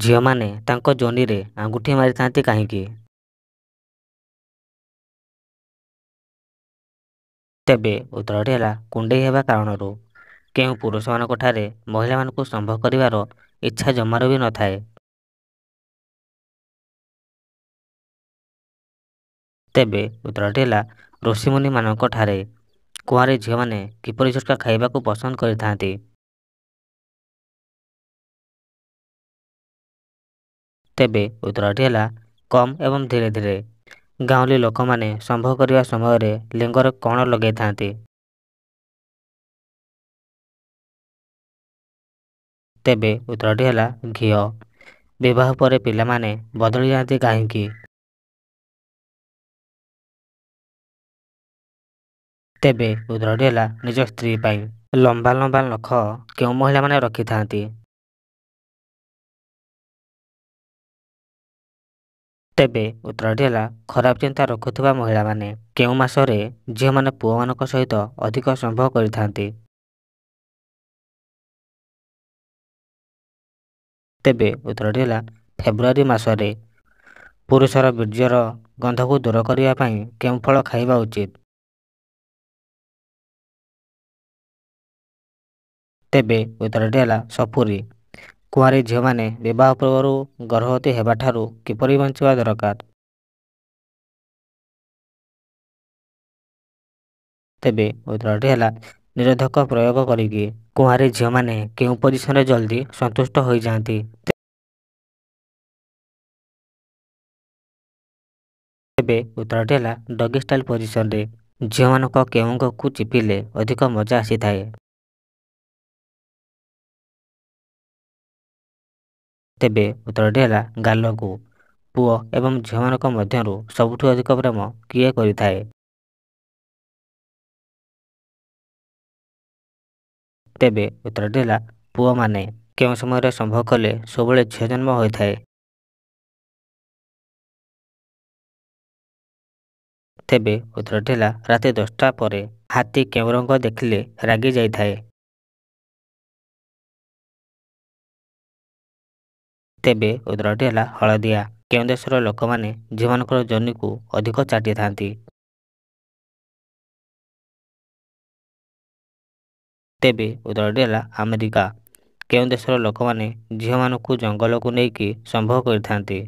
ଝିଅମାନେ ତାଙ୍କ ଜନିରେ ଆଙ୍ଗୁଠି ମାରିଥାନ୍ତି କାହିଁକି ତେବେ ଉତ୍ତରଟି ହେଲା କୁଣ୍ଡେଇ ହେବା କାରଣରୁ କେଉଁ ପୁରୁଷମାନଙ୍କ ଠାରେ ମହିଳାମାନଙ୍କୁ ସମ୍ଭବ କରିବାର ଇଚ୍ଛା ଜମାରୁ ବି ନଥାଏ ତେବେ ଉତ୍ତରଟି ହେଲା ଋଷିମୁନିମାନଙ୍କଠାରେ କୁଆଁରେ ଝିଅମାନେ କିପରି ଝୁଟକା ଖାଇବାକୁ ପସନ୍ଦ କରିଥାନ୍ତି ତେବେ ଉତ୍ତରଟି ହେଲା କମ୍ ଏବଂ ଧୀରେ ଧୀରେ ଗାଉଁଲି ଲୋକମାନେ ସମ୍ଭବ କରିବା ସମୟରେ ଲିଙ୍ଗରେ କ'ଣ ଲଗାଇଥାନ୍ତି ତେବେ ଉତ୍ତରଟି ହେଲା ଘିଅ ବିବାହ ପରେ ପିଲାମାନେ ବଦଳି ଯାଆନ୍ତି କାହିଁକି ତେବେ ଉତ୍ତରଟି ହେଲା ନିଜ ସ୍ତ୍ରୀ ପାଇଁ ଲମ୍ବା ଲମ୍ବା ନଖ କେଉଁ ମହିଳାମାନେ ରଖିଥାନ୍ତି ତେବେ ଉତ୍ତରଟି ହେଲା ଖରାପ ଚିନ୍ତା ରଖୁଥିବା ମହିଳାମାନେ କେଉଁ ମାସରେ ଝିଅମାନେ ପୁଅମାନଙ୍କ ସହିତ ଅଧିକ ସମ୍ଭବ କରିଥାନ୍ତି ତେବେ ଉତ୍ତରଟି ହେଲା ଫେବୃଆରୀ ମାସରେ ପୁରୁଷର ବୀର୍ଯ୍ୟର ଗନ୍ଧକୁ ଦୂର କରିବା ପାଇଁ କେଉଁ ଫଳ ଖାଇବା ଉଚିତ ତେବେ ଉତ୍ତରଟି ହେଲା ସପୁରୀ କୁଆଁରୀ ଝିଅମାନେ ବିବାହ ପୂର୍ବରୁ ଗର୍ଭବତୀ ହେବାଠାରୁ କିପରି ବଞ୍ଚିବା ଦରକାର ତେବେ ଉତ୍ତରଟି ହେଲା ନିରୋଧକ ପ୍ରୟୋଗ କରିକି କୁଆଁରୀ ଝିଅମାନେ କେଉଁ ପୋଜିସନରେ ଜଲ୍ଦି ସନ୍ତୁଷ୍ଟ ହୋଇଯାଆନ୍ତି ତେବେ ଉତ୍ତରଟି ହେଲା ଡଗି ଷ୍ଟାଇଲ୍ ପୋଜିସନରେ ଝିଅମାନଙ୍କ କେଉଁଙ୍କକୁ ଚିପିଲେ ଅଧିକ ମଜା ଆସିଥାଏ ତେବେ ଉତ୍ତରଟି ହେଲା ଗାଲକୁ ପୁଅ ଏବଂ ଝିଅମାନଙ୍କ ମଧ୍ୟରୁ ସବୁଠୁ ଅଧିକ ପ୍ରେମ କିଏ କରିଥାଏ ତେବେ ଉତ୍ତରଟି ହେଲା ପୁଅମାନେ କେଉଁ ସମୟରେ ସମ୍ଭବ କଲେ ସବୁବେଳେ ଝିଅ ଜନ୍ମ ହୋଇଥାଏ ତେବେ ଉତ୍ତରଟି ହେଲା ରାତି ଦଶଟା ପରେ ହାତୀ କେଉଁ ରଙ୍ଗ ଦେଖିଲେ ରାଗି ଯାଇଥାଏ ତେବେ ଉଦରଟି ହେଲା ହଳଦିଆ କେଉଁ ଦେଶର ଲୋକମାନେ ଝିଅମାନଙ୍କର ଜନିକୁ ଅଧିକ ଚାଟିଥାନ୍ତି ତେବେ ଉଦରଟି ହେଲା ଆମେରିକା କେଉଁ ଦେଶର ଲୋକମାନେ ଝିଅମାନଙ୍କୁ ଜଙ୍ଗଲକୁ ନେଇକି ସମ୍ଭବ କରିଥାନ୍ତି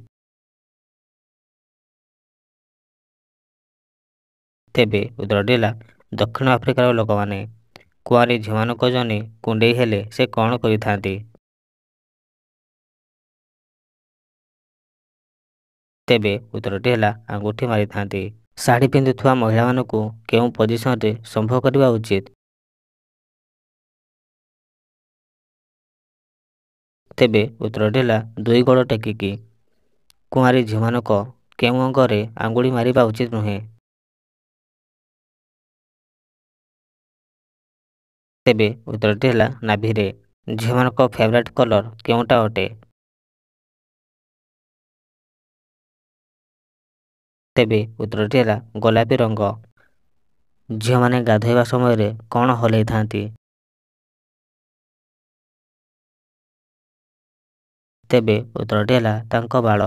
ତେବେ ଉଦରଟି ହେଲା ଦକ୍ଷିଣ ଆଫ୍ରିକାର ଲୋକମାନେ କୁଆଁରୀ ଝିଅମାନଙ୍କ ଜନି କୁଣ୍ଡେଇ ହେଲେ ସେ କ'ଣ କରିଥାନ୍ତି ତେବେ ଉତ୍ତରଟି ହେଲା ଆଙ୍ଗୁଠି ମାରିଥାନ୍ତି ଶାଢ଼ୀ ପିନ୍ଧୁଥିବା ମହିଳାମାନଙ୍କୁ କେଉଁ ପୋଜିସନରେ ସମ୍ଭବ କରିବା ଉଚିତ ତେବେ ଉତ୍ତରଟି ହେଲା ଦୁଇ ଗୋଡ଼ ଟେକିକି କୁଆଁରୀ ଝିଅମାନଙ୍କ କେଉଁ ଅଙ୍ଗରେ ଆଙ୍ଗୁଳି ମାରିବା ଉଚିତ ନୁହେଁ ତେବେ ଉତ୍ତରଟି ହେଲା ନାଭିରେ ଝିଅମାନଙ୍କ ଫେଭରେଟ୍ କଲର୍ କେଉଁଟା ଅଟେ ତେବେ ଉତ୍ତରଟି ହେଲା ଗୋଲାପୀ ରଙ୍ଗ ଝିଅମାନେ ଗାଧୋଇବା ସମୟରେ କ'ଣ ହଲେଇଥାନ୍ତି ତେବେ ଉତ୍ତରଟି ହେଲା ତାଙ୍କ ବାଳ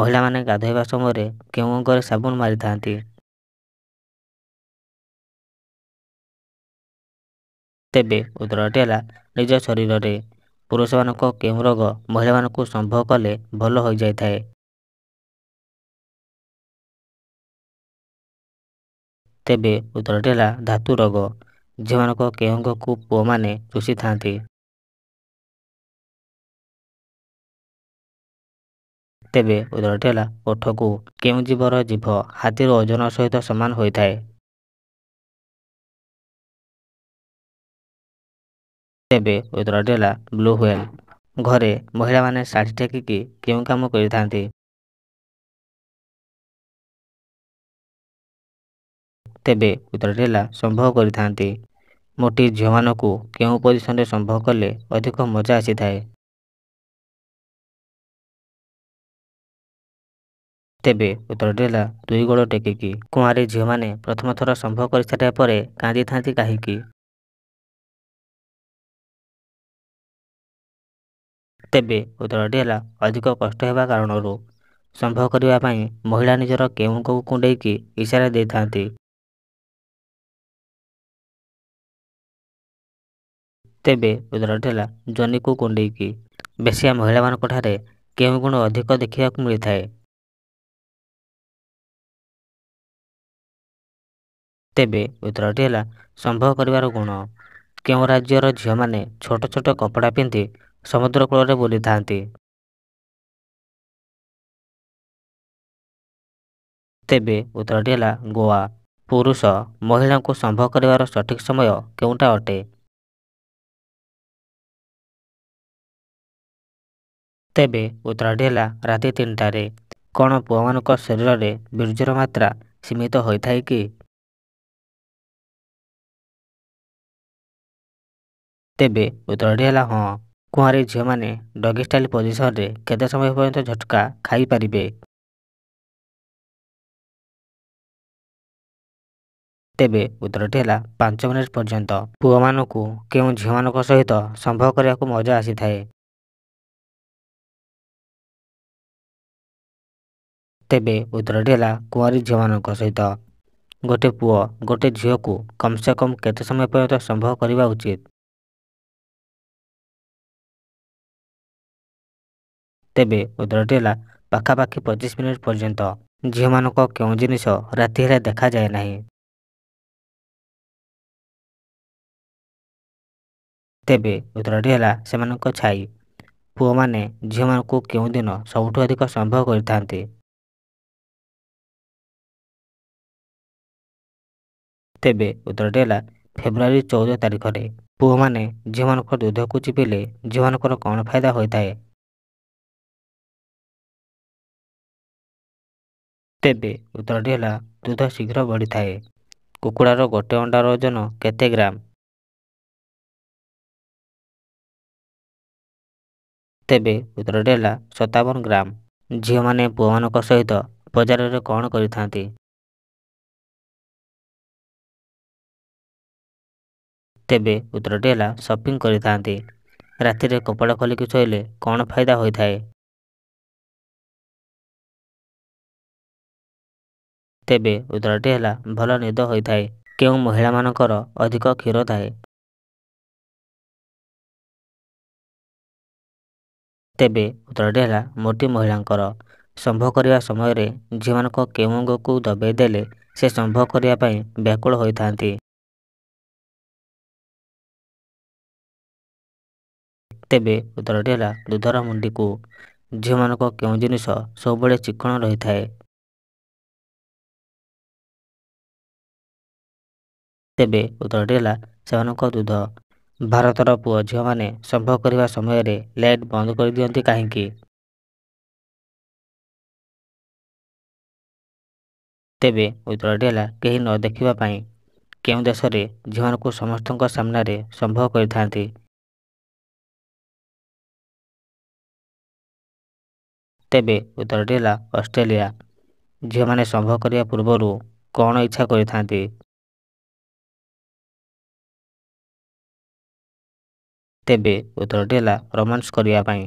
ମହିଳାମାନେ ଗାଧୋଇବା ସମୟରେ କେଉଁ ଅଙ୍ଗରେ ସାବୁନ ମାରିଥାନ୍ତି ତେବେ ଉତ୍ତରଟି ହେଲା ନିଜ ଶରୀରରେ ପୁରୁଷମାନଙ୍କ କେଉଁ ରୋଗ ମହିଳାମାନଙ୍କୁ ସମ୍ଭବ କଲେ ଭଲ ହୋଇଯାଇଥାଏ ତେବେ ଉତ୍ତରଟି ହେଲା ଧାତୁ ରୋଗ ଝିଅମାନଙ୍କ କେଉଁଙ୍କୁ ପୁଅମାନେ ଚୁଷିଥାନ୍ତି ତେବେ ଉତ୍ତରଟି ହେଲା ଓଠକୁ କେଉଁ ଜୀବର ଜୀଭ ହାତୀର ଓଜନ ସହିତ ସମାନ ହୋଇଥାଏ ତେବେ ଉତ୍ତରଟି ହେଲା ବ୍ଲୁ ହ୍ୱେଲ ଘରେ ମହିଳାମାନେ ଶାଢ଼ୀ ଟେକିକି କେଉଁ କାମ କରିଥାନ୍ତି ତେବେ ହେଲା ସମ୍ଭବ କରିଥାନ୍ତି ମୋଟି ଝିଅମାନଙ୍କୁ କେଉଁ ପୋଜିସନରେ ସମ୍ଭବ କଲେ ଅଧିକ ମଜା ଆସିଥାଏ ତେବେ ହେଲା ଦୁଇ ଗୋଡ଼ ଟେକିକି କୁଆଁରୀ ଝିଅମାନେ ପ୍ରଥମ ଥର ସମ୍ଭବ କରିସାରିବା ପରେ କାନ୍ଦିଥାନ୍ତି କାହିଁକି ତେବେ ଉତ୍ତରଟେଲା ଅଧିକ କଷ୍ଟ ହେବା କାରଣରୁ ସମ୍ଭବ କରିବା ପାଇଁ ମହିଳା ନିଜର କେଉଁ କୁଣ୍ଡେଇକି ଇସାରା ଦେଇଥାନ୍ତି ତେବେ ହେଲା ଜନିକୁ କୁଣ୍ଡେଇକି ବେଶିଆ ମହିଳାମାନଙ୍କ ଠାରେ କେଉଁ ଗୁଣ ଅଧିକ ଦେଖିବାକୁ ମିଳିଥାଏ ତେବେ ଉତ୍ତରଟି ହେଲା ସମ୍ଭବ କରିବାର ଗୁଣ କେଉଁ ରାଜ୍ୟର ଝିଅମାନେ ଛୋଟ ଛୋଟ କପଡ଼ା ପିନ୍ଧି ସମୁଦ୍ର କୂଳରେ ବୁଲିଥାନ୍ତି ତେବେ ଉତ୍ତରଟି ହେଲା ଗୋଆ ପୁରୁଷ ମହିଳାଙ୍କୁ ସମ୍ଭବ କରିବାର ସଠିକ୍ ସମୟ କେଉଁଟା ଅଟେ ତେବେ ଉତ୍ତରାଟି ହେଲା ରାତି ତିନିଟାରେ କ'ଣ ପୁଅମାନଙ୍କ ଶରୀରରେ ବୀର୍ଯ୍ୟର ମାତ୍ରା ସୀମିତ ହୋଇଥାଏ କି ତେବେ ଉତ୍ତରାଟି ହେଲା ହଁ କୁଆଁରୀ ଝିଅମାନେ ଡଗି ଷ୍ଟାଇଲ୍ ପୋଜିସନରେ କେତେ ସମୟ ପର୍ଯ୍ୟନ୍ତ ଝଟକା ଖାଇପାରିବେ ତେବେ ଉତ୍ତରଟି ହେଲା ପାଞ୍ଚ ମିନିଟ୍ ପର୍ଯ୍ୟନ୍ତ ପୁଅମାନଙ୍କୁ କେଉଁ ଝିଅମାନଙ୍କ ସହିତ ସମ୍ଭବ କରିବାକୁ ମଜା ଆସିଥାଏ ତେବେ ଉଦ୍ରେଡି ହେଲା କୁଆଁରୀ ଝିଅମାନଙ୍କ ସହିତ ଗୋଟେ ପୁଅ ଗୋଟେ ଝିଅକୁ କମ୍ ସେ କମ୍ କେତେ ସମୟ ପର୍ଯ୍ୟନ୍ତ ସମ୍ଭୋଗ କରିବା ଉଚିତ ତେବେ ଉତ୍ତରଟି ହେଲା ପାଖାପାଖି ପଚିଶ ମିନିଟ୍ ପର୍ଯ୍ୟନ୍ତ ଝିଅମାନଙ୍କ କେଉଁ ଜିନିଷ ରାତି ହେଲେ ଦେଖାଯାଏ ନାହିଁ ତେବେ ଉତ୍ତରଟି ହେଲା ସେମାନଙ୍କ ଛାଇ ପୁଅମାନେ ଝିଅମାନଙ୍କୁ କେଉଁ ଦିନ ସବୁଠୁ ଅଧିକ ସମ୍ଭବ କରିଥାନ୍ତି ତେବେ ଉତ୍ତରଟି ହେଲା ଫେବୃଆରୀ ଚଉଦ ତାରିଖରେ ପୁଅମାନେ ଝିଅମାନଙ୍କ ଦୁଧକୁ ଚିପିଲେ ଝିଅମାନଙ୍କର କ'ଣ ଫାଇଦା ହୋଇଥାଏ ତେବେ ଉତ୍ତରଟି ହେଲା ଦୁଧ ଶୀଘ୍ର ବଢ଼ିଥାଏ କୁକୁଡ଼ାର ଗୋଟେ ଅଣ୍ଡାର ଓଜନ କେତେ ଗ୍ରାମ ତେବେ ଉତ୍ତରଟି ହେଲା ସତାବନ ଗ୍ରାମ ଝିଅମାନେ ପୁଅମାନଙ୍କ ସହିତ ବଜାରରେ କ'ଣ କରିଥାନ୍ତି ତେବେ ଉତ୍ତରଟି ହେଲା ସପିଂ କରିଥାନ୍ତି ରାତିରେ କପଡ଼ା ଖୋଲିକି ଶୋଇଲେ କ'ଣ ଫାଇଦା ହୋଇଥାଏ ତେବେ ଉତ୍ତରଟି ହେଲା ଭଲ ନିଦ ହୋଇଥାଏ କେଉଁ ମହିଳାମାନଙ୍କର ଅଧିକ କ୍ଷୀର ଥାଏ ତେବେ ଉତ୍ତରଟି ହେଲା ମୋଟି ମହିଳାଙ୍କର ସମ୍ଭବ କରିବା ସମୟରେ ଝିଅମାନଙ୍କ କେଉଁ ଅଙ୍ଗକୁ ଦବାଇ ଦେଲେ ସେ ସମ୍ଭବ କରିବା ପାଇଁ ବ୍ୟାକୁଳ ହୋଇଥାନ୍ତି ତେବେ ଉତ୍ତରଟି ହେଲା ଦୁଧର ମୁଣ୍ଡିକୁ ଝିଅମାନଙ୍କ କେଉଁ ଜିନିଷ ସବୁବେଳେ ଚିକ୍କଣ ରହିଥାଏ ତେବେ ଉତ୍ତରଟି ହେଲା ସେମାନଙ୍କ ଦୁଧ ଭାରତର ପୁଅ ଝିଅମାନେ ସମ୍ଭବ କରିବା ସମୟରେ ଲାଇଟ୍ ବନ୍ଦ କରିଦିଅନ୍ତି କାହିଁକି ତେବେ ଉତ୍ତରଟି ହେଲା କେହି ନ ଦେଖିବା ପାଇଁ କେଉଁ ଦେଶରେ ଝିଅମାନଙ୍କୁ ସମସ୍ତଙ୍କ ସାମ୍ନାରେ ସମ୍ଭବ କରିଥାନ୍ତି ତେବେ ଉତ୍ତରଟି ହେଲା ଅଷ୍ଟ୍ରେଲିଆ ଝିଅମାନେ ସମ୍ଭବ କରିବା ପୂର୍ବରୁ କ'ଣ ଇଚ୍ଛା କରିଥାନ୍ତି ତେବେ ଉତ୍ତରଟି ହେଲା ରୋମାନ୍ସ କରିବା ପାଇଁ